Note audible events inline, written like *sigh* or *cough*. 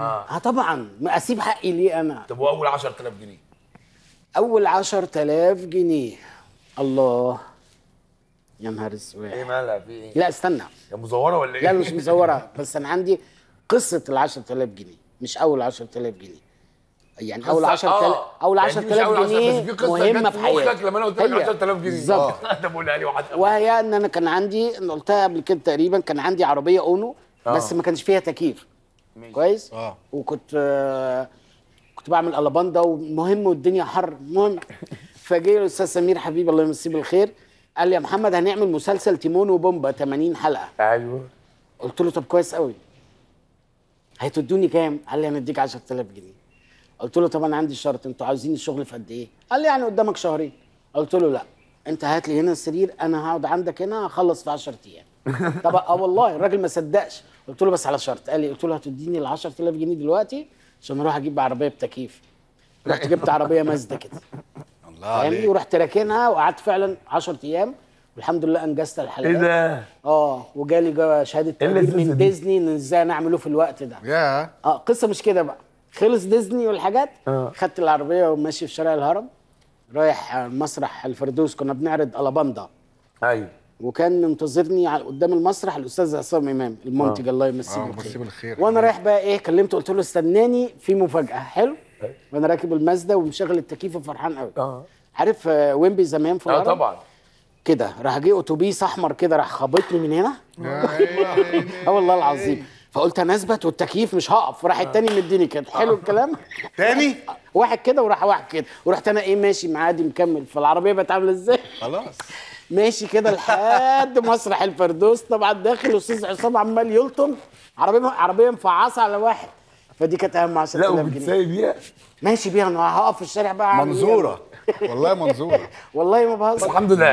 آه. اه, طبعا ما اسيب حقي ليه انا طب واول 10000 جنيه اول 10000 جنيه الله يا نهار اسود ايه مالها في ايه؟ لا استنى يا مزوره ولا ايه؟ لا مش مزوره بس انا عندي قصه ال 10000 جنيه مش اول 10000 جنيه يعني اول 10000 آه. اول 10000 يعني جنيه بس في قصة مهمه في حياتك لما انا قلت لك 10000 جنيه بالظبط ده *laughs* بقول لي واحد وهي ان انا كان عندي انا قلتها قبل كده تقريبا كان عندي عربيه اونو آه. بس ما كانش فيها تكييف كويس اه وكنت آه كنت بعمل الاباندا ومهم والدنيا حر المهم فجاي الاستاذ سمير حبيب الله يمسيه بالخير قال لي يا محمد هنعمل مسلسل تيمون وبومبا 80 حلقه ايوه قلت له طب كويس قوي هتدوني كام؟ قال لي هنديك 10000 جنيه قلت له طب انا عندي شرط انتوا عاوزين الشغل في قد ايه؟ قال لي يعني قدامك شهرين قلت له لا انت هات لي هنا السرير انا هقعد عندك هنا هخلص في 10 ايام طب اه والله الراجل ما صدقش قلت له بس على شرط قال لي قلت له هتديني ال 10000 جنيه دلوقتي عشان اروح اجيب عربيه بتكييف رحت جبت عربيه مازدا كده الله عليك ورحت راكنها وقعدت فعلا 10 ايام والحمد لله انجزت الحلقه ايه ده؟ اه وجالي شهاده إيه تقدير من ديزني ان ازاي نعمله في الوقت ده يا اه قصه مش كده بقى خلص ديزني والحاجات آه. خدت العربيه وماشي في شارع الهرم رايح مسرح الفردوس كنا بنعرض الاباندا ايوه وكان منتظرني على قدام المسرح الاستاذ عصام امام المنتج آه. الله يمسيه آه، بالخير بالخير وانا رايح بقى ايه كلمته قلت له استناني في مفاجاه حلو وانا راكب المازدا ومشغل التكييف وفرحان قوي اه عارف آه، ويمبي زمان في اه طبعا كده راح جه اتوبيس احمر كده راح خبطني من هنا اه *laughs* والله العظيم فقلت انا اثبت والتكييف مش هقف وراح آه. التاني مديني كده حلو آه. الكلام *laughs* تاني واحد كده وراح واحد كده ورحت انا ايه ماشي معادي مكمل فالعربيه بقت عامله ازاي خلاص *laughs* ماشي كده لحد مسرح الفردوس طبعا داخل الاستاذ عصام عمال يلطم عربيه عربيه مفعصه على واحد فدي كانت اهم 10000 جنيه لا وبتساوي بيها ماشي بيها انا هقف في الشارع بقى إيه؟ منظوره والله منظوره *laughs* والله ما بهزر الحمد لله